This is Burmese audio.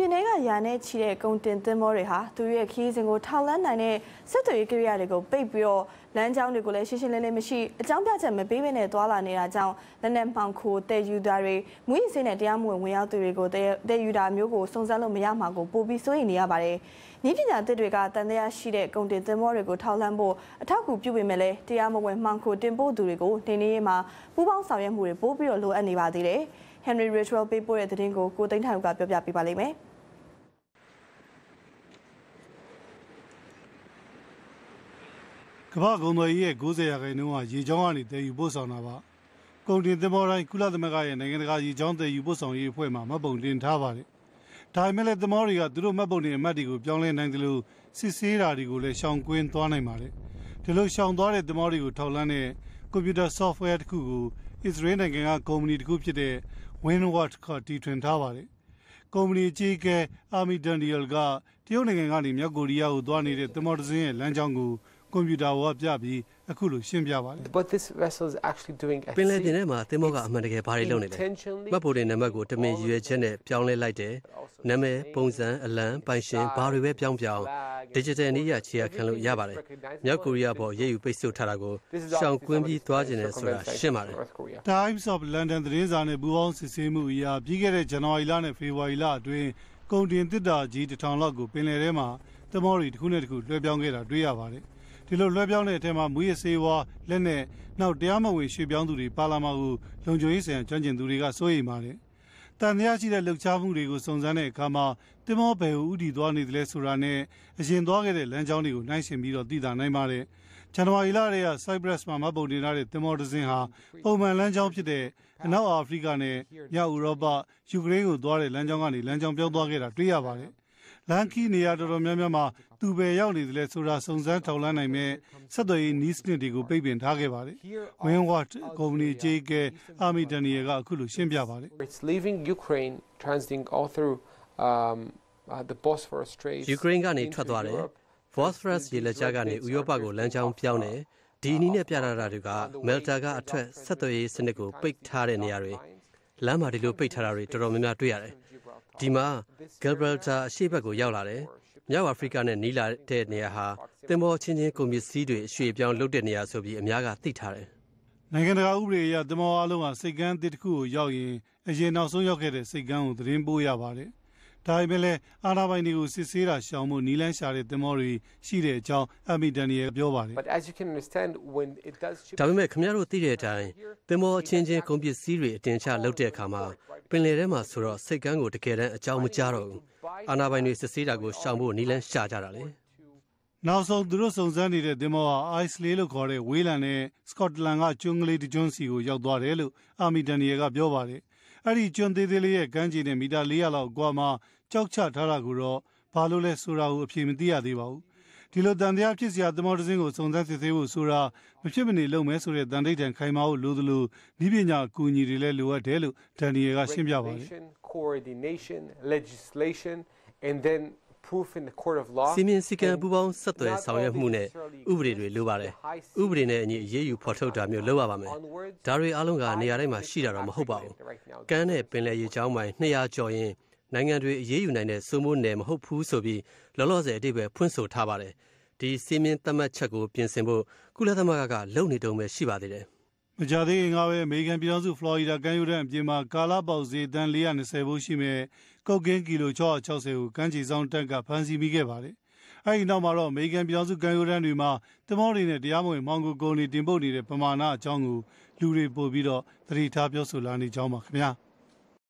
ပြည်နယ်ကရာနဲ့ချီတဲ့ကုန်တင်သင်းမောတွေဟာသူရဲ့ခီးစဉ်ကိုထောက်လန်းနိုင်တဲ့စစ်တွေကိရိယာတွေကိုပိတ်ပြီးတော့လမ်းကြောင်းတွေကိုလည်းရှင်းရှင်းလင်းလင်းမရှိအကြောင်းပြချက်မပေးဘဲနဲ့သွာလာနေတာကြောင့်လက်နက်မှောင်ခိုတည်ယူတာတွေမွေးရင်းစိနဲ့တရားမဝင်ဝင်ရောက်သူတွေကိုတည်ယူတာမျိုးကိုစုံစမ်းလို့မရမှာကိုပိုပြီးစိုးရိမ်နေရပါတယ်။ဤပညာသစ်တွေကတန်တရားရှိတဲ့ကုန်တင်သင်းမောတွေကိုထောက်လန်းဖို့အထောက်အကူပြုပေမဲ့လည်းတရားမဝင်မှောင်ခိုတင်ပို့သူတွေကိုနေနေမှာပူးပေါင်းဆောင်ရွက်မှုတွေပို့ပြီးတော့လိုအပ်နေပါသေးတယ်။ Henry Ritual ပေးပို့တဲ့သတင်းကိုကိုသိန်းထိုင်ကပြောပြပေးပါလိမ့်မယ်။ကမ္ဘာကုန်သွယ်ရေးရဲ့90ရာခိုင်နှုန်းဟာရေချောင်းကနေတည်ယူပို့ဆောင်တာပါ။ကုန်တင်သင်္ဘောတိုင်းကုလသမဂ္ဂရဲ့နိုင်ငံတကာရေချောင်းတည်ယူပို့ဆောင်ရေးအဖွဲ့မှမပုံတင်ထားပါတယ်။ဒါပေမဲ့လည်းသင်္ဘောတွေကသူတို့မှတ်ပုံတင်အမှတ်တွေကိုပြောင်းလဲနိုင်တယ်လို့စစ်ဆေးတာတွေကိုလည်းရှောင်ကွင်းသွားနိုင်ပါတယ်။ဒီလိုရှောင်သွားတဲ့သင်္ဘောတွေကိုထောက်လှမ်းတဲ့ကွန်ပျူတာ software တစ်ခုကိုအစ္စရေးနိုင်ငံကကုမ္ပဏီတစ်ခုဖြစ်တဲ့ WinWatch ကတီထွင်ထားပါတယ်။ကုမ္ပဏီကြီးကအာမီဒန်ဒီယယ်ကတရုတ်နိုင်ငံကနေမြောက်ကိုရီးယားကိုသွားနေတဲ့သင်္ဘောတစ်စင်းရဲ့လမ်းကြောင်းကိုကွန်ပျူတာဝါပြပြီးအခုလိုရှင်းပြပါတယ် But this vessel is actually doing ပင်လယ်ပြင်ထဲမှာသင်္ဘောကအမှန်တကယ်ဘာတွေလုပ်နေလဲမှတ်ဖို့တဲ့နံပါတ်ကိုတမင်ရွယ်ချက်နဲ့ပြောင်းလဲလိုက်တယ်နာမည်ပုံစံအလံပိုင်ရှင်ဘာတွေပဲပြောင်းပြောင်း digital နည်းရခြေခံလို့ရပါတယ်မြောက်ကိုရီးယားပေါ်ရေးယူပိတ်ဆို့ထားတာကိုရှောင်ကွင်းပြီးသွားကျင်တယ်ဆိုတာရှင်းပါတယ် Times of London သတင်းစာနဲ့ပူးပေါင်းစစ်ဆေးမှုအရာပြီးခဲ့တဲ့ဇန်နဝါရီလနဲ့ဖေဖော်ဝါရီလအတွင်းကုန်တင်တစ်တာကြီးတထောင်လောက်ကိုပင်လယ်ထဲမှာသမောတွေတစ်ခုနဲ့တစ်ခုလွှဲပြောင်းခဲ့တာတွေ့ရပါတယ်။ဒီလိုလွှဲပြောင်းတဲ့အထက်မှာမူရစေဝါလက်နဲ့နောက်တရားမဝင်ရွှေ့ပြောင်းသူတွေပါလာမှာကိုလုံခြုံရေးဆိုင်ရာကျွမ်းကျင်သူတွေကစိုးရိမ်ပါတယ်။တန်တရားရှိတဲ့လှုပ်ရှားမှုတွေကိုစုံစမ်းတဲ့အခါမှာတင်မောဘယ်ဥတီသွားနေတယ်လဲဆိုတာနဲ့အရင်သွားခဲ့တဲ့လမ်းကြောင်းတွေကိုနှိုင်းယှဉ်ပြီးတော့သိတာနိုင်ပါတယ်။ဇန်နဝါရီလတည်းက Cyprus မှာမပုံတင်ထားတဲ့တင်မောဒဇင်ဟာပုံမှန်လမ်းကြောင်းဖြစ်တဲ့အနောက်အာဖရိကနဲ့မြောက်ဥရောပယူကရိန်းကိုသွားတဲ့လမ်းကြောင်းကနေလမ်းကြောင်းပြောင်းသွားခဲ့တာတွေ့ရပါတယ်။လမ်းခီးနေရာတော်တော်များများမှာသူပဲရောက်နေတယ်လဲဆိုတာစုံစမ်းထောက်လှမ်းနိုင်မဲ့ဆက်သွယ်ရေးနီးစနစ်တွေကိုပိတ်ပင်ထားခဲ့ပါတယ်။ Winwatch ကုမ္ပဏီ JK Army Daniel ကအခုလိုရှင်းပြပါတယ်။ It's leaving Ukraine transiting all through um uh, the Bosphorus Strait Ukraine ကနေထွက်သွားတယ်။ Bosphorus ရေလက်ကြားကနေဥရောပကိုလမ်းကြောင်းပြောင်းတယ်။ဒီအနည်းနဲ့ပြတာတွေက Malta ကအထက်ဆက်သွယ်ရေးစနစ်ကိုပိတ်ထားတဲ့နေရာတွေလမ်းမှာဒီလိုပိတ်ထားတာတွေတော်တော်များများတွေ့ရတယ်။ဒီမှာ Gibraltar အရှေ့ဘက်ကိုရောက်လာတယ်။မြောက်အာဖရိကနဲ့နီးလာတဲ့နေရာဟာသင်္ဘောချင်းချင်းကုန်ပစ္စည်းတွေအရွှေ့ပြောင်းလုပ်တဲ့နေရာဆိုပြီးအများကသိထားတယ်။နိုင်ငံတကာဥပဒေအရသင်္ဘောအလုံးဟာစိတ်ကမ်းတစ်ခုကိုရောက်ရင်အရင်နောက်ဆုံးရောက်ခဲ့တဲ့စိတ်ကမ်းကိုသတင်းပို့ရပါတယ်။ဒါပေမဲ့လည်းအာဏာပိုင်တွေကိုစစ်ဆေးတာရှောင်မှုနီလန်းရှာတဲ့သင်္ဘောတွေရှိတဲ့အကြောင်းအမီဒန်နီယယ်ပြောပါတယ်ဒါပေမဲ့ခင်ဗျားတို့သိတဲ့အတိုင်းသင်္ဘောအချင်းချင်းကုန်ပစ္စည်းတွေအတင်ချလုပ်တဲ့အခါမှာပင်လယ်ထဲမှာဆိုတော့စိတ်ကန်းကိုတကယ်တမ်းအကြောင်းမကြားတော့ဘူးအာဏာပိုင်တွေစစ်ဆေးတာကိုရှောင်ဖို့နီလန်းရှာကြတာလေနောက်ဆုံးသူတို့စုံစမ်းနေတဲ့တင်မောဟာ ice လေးလို့ခေါ်တဲ့ဝေးလံနဲ့ Scotland ကကျွန်းကလေးတကျွန်းစီကိုရောက်သွားတယ်လို့အာမီဒန်နီယယ်ကပြောပါတယ်အဲ့ဒီကျွန်းသေးသေးလေးရဲ့ကမ်းခြေနဲ့မီတာ400လောက်အကွာမှာကြောက်ချထားတာကိုတော့ဘာလို့လဲဆိုတာကိုအဖြေမသိရသေးပါဘူးဒီလိုတန်တရားဖြစ်စရာသမောတစင်းကိုစုံစမ်းစစ်ဆေးဖို့ဆိုတာမဖြစ်မနေလုပ်မယ်ဆိုတဲ့တန်တိတ်တန်ခိုင်မာဖို့လိုသလိုဤပညာအကူအညီတွေလည်းလိုအပ်တယ်လို့ဒန်နီယယ်ကရှင်းပြပါတယ် coordination legislation and then စီမင်းစည်းကမ်းပူးပေါင်းဆက်သွယ်ဆောင်ရွက်မှုနဲ့ဥပဒေတွေလိုပါတယ်။ဥပဒေနဲ့အညီအရေးယူဖော်ထုတ်တာမျိုးလုပ်ရပါမယ်။ဒါတွေအလုံးကနေရာတိုင်းမှာရှိတာတော့မဟုတ်ပါဘူး။ကမ်းနဲ့ပင်လယ်ရေကြောင်းပိုင်း200ကျော်ရင်နိုင်ငံတွေအရေးယူနိုင်တဲ့စိုးမိုးနယ်မဟုတ်ဘူးဆိုပြီးလောလောဆယ်အတိပဲဖွင့်ဆိုထားပါတယ်။ဒီစီမင်းသတ်မှတ်ချက်ကိုပြင်ဆင်ဖို့ကုလသမဂ္ဂကလုပ်နေတုံးပဲရှိပါသေးတယ်။မကြသေးခင်ကပဲအမေရိကန်ပြည်ထောင်စုဖလော်ရီဒါကမ်းရိုးတန်းအပြင်မှာကာလာပေါက်ဈေးတန်း420ဘုတ်ရှိမဲ့ကုတ်ကင်းကီလို660ကိုကမ်းခြေဆောင်တပ်ကဖမ်းဆီးမိခဲ့ပါတယ်။အဲဒီနောက်မှာတော့အမေရိကန်ပြည်ထောင်စုကမ်းရိုးတန်းတွေမှာတမောတွေနဲ့တရားမဝင်မောင်ကိုကုန်တွေတင်ပို့နေတဲ့ပမာဏအကြောင်းကိုလူတွေပို့ပြီးတော့သတိထားပြောဆိုလာနေကြောင်းပါခင်ဗျာ။